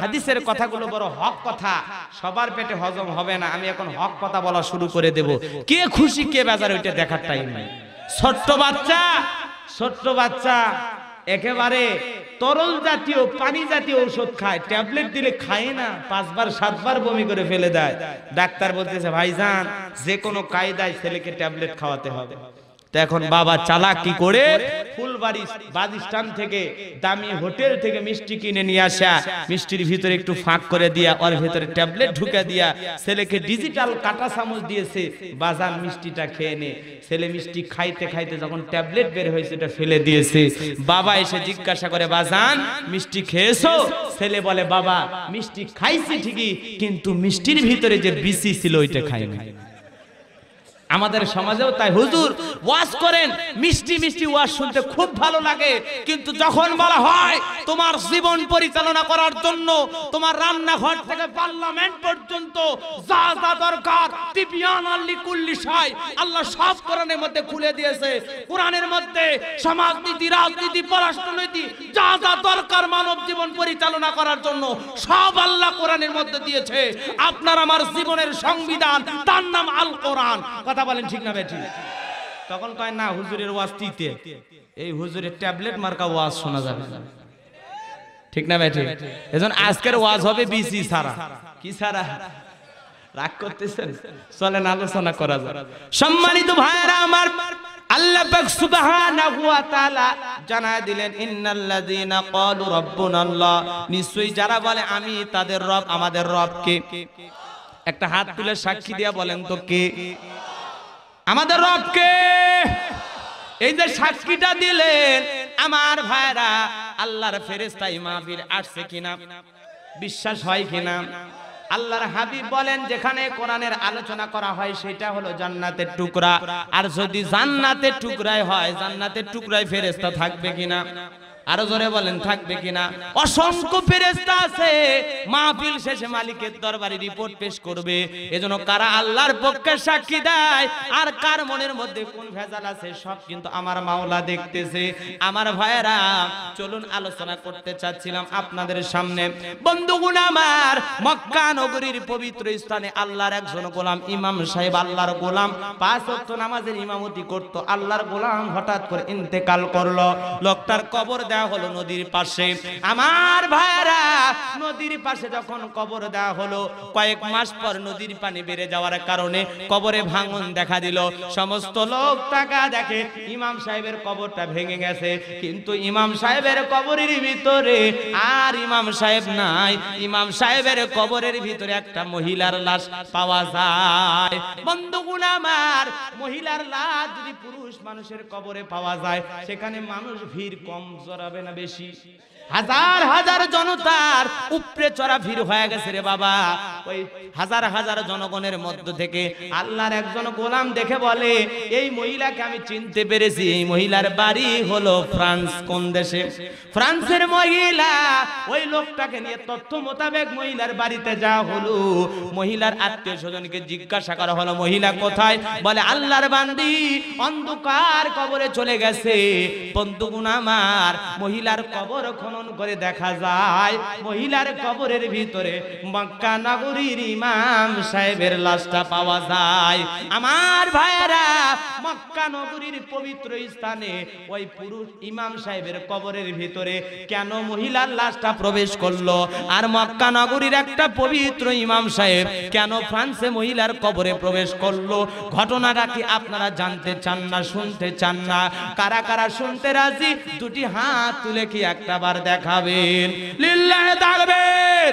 হাদিসের কথাগুলো বড় হক কথা সবার পেটে হজম হবে না আমি এখন হক কথা বলা শুরু করে দেব কে খুশি কে বেজার ওইটা দেখার টাইম নাই ছোট্ট বাচ্চা ছোট্ট বাচ্চা একেবারে তরল জাতীয় পানি জাতীয় ঔষধ খায় ট্যাবলেট দিলে খায় না পাঁচবার সাতবার বমি করে ফেলে দেয় ডাক্তার বলতেছে ভাইজান যে কোনো কায়দায় ছেলেকে ট্যাবলেট খাওয়াতে হবে তো এখন বাবা চালাক কি করে ফুলবাড়ি বাদিস্তান থেকে দামি হোটেল থেকে মিষ্টি কিনে নিয়ে আসা মিষ্টির ভিতরে একটু ফাঁক করে দিয়া ওর ভিতরে ট্যাবলেট ঢুকে দিয়া ছেলেকে ডিজিটাল কাটা চামচ দিয়েছে বাজার মিষ্টিটা খেয়ে নে ছেলে মিষ্টি খাইতে খাইতে যখন ট্যাবলেট বের হয়েছে এটা ফেলে দিয়েছে বাবা এসে জিজ্ঞাসা করে বাজান মিষ্টি খেয়েছো ছেলে বলে বাবা মিষ্টি খাইছি ঠিকই কিন্তু মিষ্টির ভিতরে যে বিসি ছিল ওইটা খাইনি আমাদের সমাজেও তাই হুজুর ওয়াজ করেন মিষ্টি মিষ্টি ওয়াজ শুনতে খুব ভালো লাগে কিন্তু যখন বলা হয় তোমার জীবন পরিচালনা করার জন্য তোমার রান্নাঘর থেকে পার্লামেন্ট পর্যন্ত যা যা দরকার তিবিয়ান আল্লি কুল্লি সাই আল্লাহ সব কোরআনের মধ্যে খুলে দিয়েছে কোরআনের মধ্যে সমাজনীতি রাজনীতি পররাষ্ট্রনীতি যা যা দরকার মানব জীবন পরিচালনা করার জন্য সব আল্লাহ কোরআনের মধ্যে দিয়েছে আপনার আমার জীবনের সংবিধান তার নাম আল কোরআন কথা কথা বলেন ঠিক না বেঠি তখন কয় না হুজুরের ওয়াজ দিতে এই হুজুরের ট্যাবলেট মার্কা ওয়াজ শোনা যাবে ঠিক না বেঠি এজন আজকের ওয়াজ হবে বিসি সারা কি সারা রাগ করতেছেন চলেন আলোচনা করা যাক সম্মানিত ভাইরা আমার আল্লাহ পাক সুবহানাহু ওয়া তাআলা জানায় দিলেন ইন্নাল্লাযীনা ক্বালু রাব্বুনা আল্লাহ নিশ্চয়ই যারা বলে আমি তাদের রব আমাদের রব কে একটা হাত তুলে সাক্ষী দিয়া বলেন তো কে আমাদের রবকে এই যে সাক্ষীটা দিলেন আমার ভাইরা আল্লাহর ফেরেস্তাই মাহফিল আসছে কিনা বিশ্বাস হয় কিনা আল্লাহর হাবিব বলেন যেখানে কোরআনের আলোচনা করা হয় সেটা হলো জান্নাতের টুকরা আর যদি জান্নাতের টুকরায় হয় জান্নাতের টুকরায় ফেরেস্তা থাকবে কিনা আরো জোরে বলেন থাকবে কিনা অসংখ্য ফেরেস্তা আছে মাহফিল শেষে মালিকের দরবারে রিপোর্ট পেশ করবে এজন্য কারা আল্লাহর পক্ষে সাক্ষী দেয় আর কার মনের মধ্যে কোন ভেজাল আছে সব কিন্তু আমার মাওলা দেখতেছে আমার ভাইরা চলুন আলোচনা করতে চাচ্ছিলাম আপনাদের সামনে বন্ধুগুণ আমার মক্কা নগরীর পবিত্র স্থানে আল্লাহর একজন গোলাম ইমাম সাহেব আল্লাহর গোলাম পাঁচ ওয়াক্ত নামাজের ইমামতি করত আল্লাহর গোলাম হঠাৎ করে ইন্তেকাল করলো লোকটার কবর দেয় দেওয়া হলো নদীর পাশে আমার ভাইরা নদীর পাশে যখন কবর দেওয়া হলো কয়েক মাস পর নদীর পানি বেড়ে যাওয়ার কারণে কবরে ভাঙন দেখা দিল সমস্ত লোক টাকা দেখে ইমাম সাহেবের কবরটা ভেঙে গেছে কিন্তু ইমাম সাহেবের কবরের ভিতরে আর ইমাম সাহেব নাই ইমাম সাহেবের কবরের ভিতরে একটা মহিলার লাশ পাওয়া যায় বন্ধুগুণ আমার মহিলার লাশ যদি পুরুষ মানুষের কবরে পাওয়া যায় সেখানে মানুষ ভিড় কম চড়াবে না বেশি হাজার হাজার জনতার উপরে চড়া ভিড় হয়ে গেছে রে বাবা ওই হাজার হাজার জনগণের মধ্য থেকে আল্লাহর একজন গোলাম দেখে বলে এই মহিলাকে আমি চিনতে পেরেছি এই মহিলার বাড়ি হলো ফ্রান্স কোন দেশে ফ্রান্সের মহিলা ওই লোকটাকে নিয়ে তথ্য মোতাবেক মহিলার বাড়িতে যাওয়া হলো মহিলার আত্মীয় স্বজনকে জিজ্ঞাসা করা হলো মহিলা কোথায় বলে আল্লাহর বান্দি অন্ধকার কবরে চলে গেছে বন্ধুগুণ আমার মহিলার কবর খনন করে দেখা যায় মহিলার কবরের ভিতরে মক্কা নগরীর ইমাম সাহেবের লাশটা পাওয়া যায় আমার ভাইয়েরা মক্কা নগরীর পবিত্র স্থানে ওই পুরুষ ইমাম সাহেবের কবরের ভিতরে কেন মহিলার লাশটা প্রবেশ করলো আর মক্কা নগরীর একটা পবিত্র ইমাম সাহেব কেন ফ্রান্সে মহিলার কবরে প্রবেশ করলো ঘটনাটা কি আপনারা জানতে চান না শুনতে চান না কারা কারা শুনতে রাজি দুটি হাত তুলে কি একটাবার দেখাবেন লিল্লাহে তাকবীর